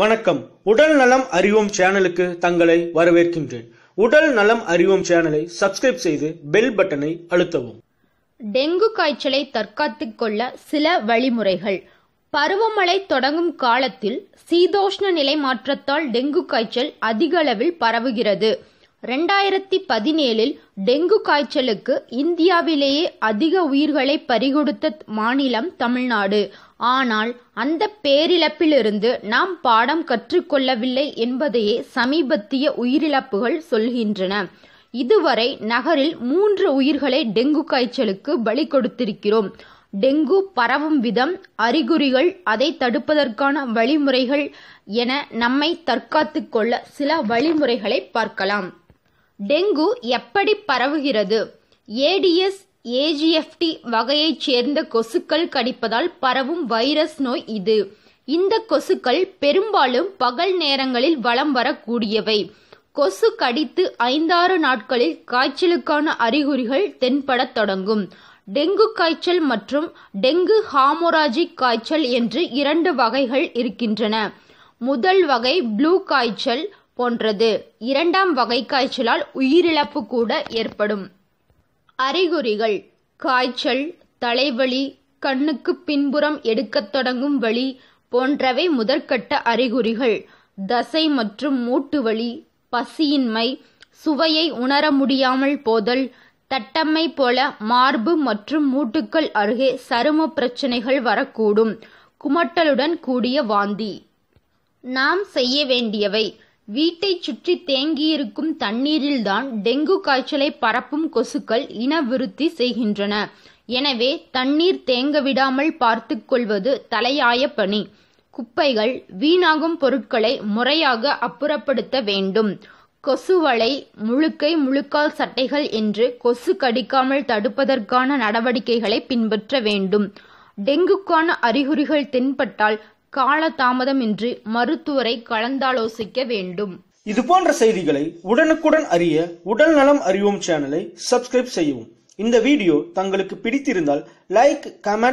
வணக்கம் உடல் நலம் அறிவோம் சேனலுக்கு தங்களை வரவேற்கின்றேன் உடல் நலம் அறிவோம் சேனலை சப்ஸ்கிரைப் செய்து பெல் பட்டனை அழுத்தவும் டெங்கு காய்ச்சலை தற்காத்துக் கொள்ள சில வழிமுறைகள் பருவமழை தொடங்கும் காலத்தில் சீதோஷ்ண நிலை மாற்றத்தால் டெங்கு காய்ச்சல் அதிக அளவில் பரவுகிறது ரெண்டாயிரத்தி பதினேழில் டெங்கு காய்ச்சலுக்கு இந்தியாவிலேயே அதிக உயிர்களை பறிகொடுத்த மாநிலம் தமிழ்நாடு ஆனால் அந்த பேரிழப்பிலிருந்து நாம் பாடம் கற்றுக்கொள்ளவில்லை என்பதையே சமீபத்திய உயிரிழப்புகள் சொல்கின்றன இதுவரை நகரில் மூன்று உயிர்களை டெங்கு காய்ச்சலுக்கு பலி கொடுத்திருக்கிறோம் டெங்கு பரவும் விதம் அறிகுறிகள் அதை தடுப்பதற்கான வழிமுறைகள் என நம்மை தற்காத்து கொள்ள சில வழிமுறைகளை பார்க்கலாம் டெங்கு எப்படி பரவுகிறது ஏடிஎஸ் ஏஜிஎஃப்டி வகையைச் சேர்ந்த கொசுக்கள் கடிப்பதால் பரவும் வைரஸ் நோய் இது இந்த கொசுக்கள் பெரும்பாலும் பகல் நேரங்களில் வலம் வரக்கூடியவை கொசு கடித்து ஐந்தாறு நாட்களில் காய்ச்சலுக்கான அறிகுறிகள் தென்படத் தொடங்கும் டெங்கு காய்ச்சல் மற்றும் டெங்கு ஹாமோராஜிக் காய்ச்சல் என்று இரண்டு வகைகள் இருக்கின்றன முதல் வகை ப்ளூ காய்ச்சல் போன்றது இரண்டாம் வகை காய்ச்சலால் உயிரிழப்பு கூட ஏற்படும் அறிகுறிகள் காய்ச்சல் தலைவலி கண்ணுக்கு பின்புறம் எடுக்கத் தொடங்கும் வழி போன்றவை முதற்கட்ட அறிகுறிகள் தசை மற்றும் மூட்டு வலி பசியின்மை சுவையை உணர முடியாமல் போதல் தட்டம்மை போல மார்பு மற்றும் மூட்டுக்கள் அருகே சரும பிரச்சனைகள் வரக்கூடும் குமட்டலுடன் கூடிய வாந்தி நாம் செய்ய வேண்டியவை வீட்டைச் சுற்றி தேங்கியிருக்கும் தண்ணீரில்தான் டெங்கு காய்ச்சலை பரப்பும் கொசுக்கள் இனவிருத்தி செய்கின்றன எனவே தண்ணீர் தேங்க விடாமல் பார்த்து கொள்வது தலையாய பணி குப்பைகள் வீணாகும் பொருட்களை முறையாக அப்புறப்படுத்த வேண்டும் கொசுவலை முழுக்கை முழுக்கால் சட்டைகள் என்று கொசு கடிக்காமல் தடுப்பதற்கான நடவடிக்கைகளை பின்பற்ற வேண்டும் டெங்குக்கான அறிகுறிகள் தென்பட்டால் காலதாமதமின்றி மருத்துவரை கலந்தாலோசிக்க வேண்டும் இது போன்ற செய்திகளை உடனுக்குடன் அறிய உடல் நலம் அறிவோம் சேனலை சப்ஸ்கிரைப் செய்யவும் இந்த வீடியோ தங்களுக்கு பிடித்திருந்தால் லைக் கமெண்ட்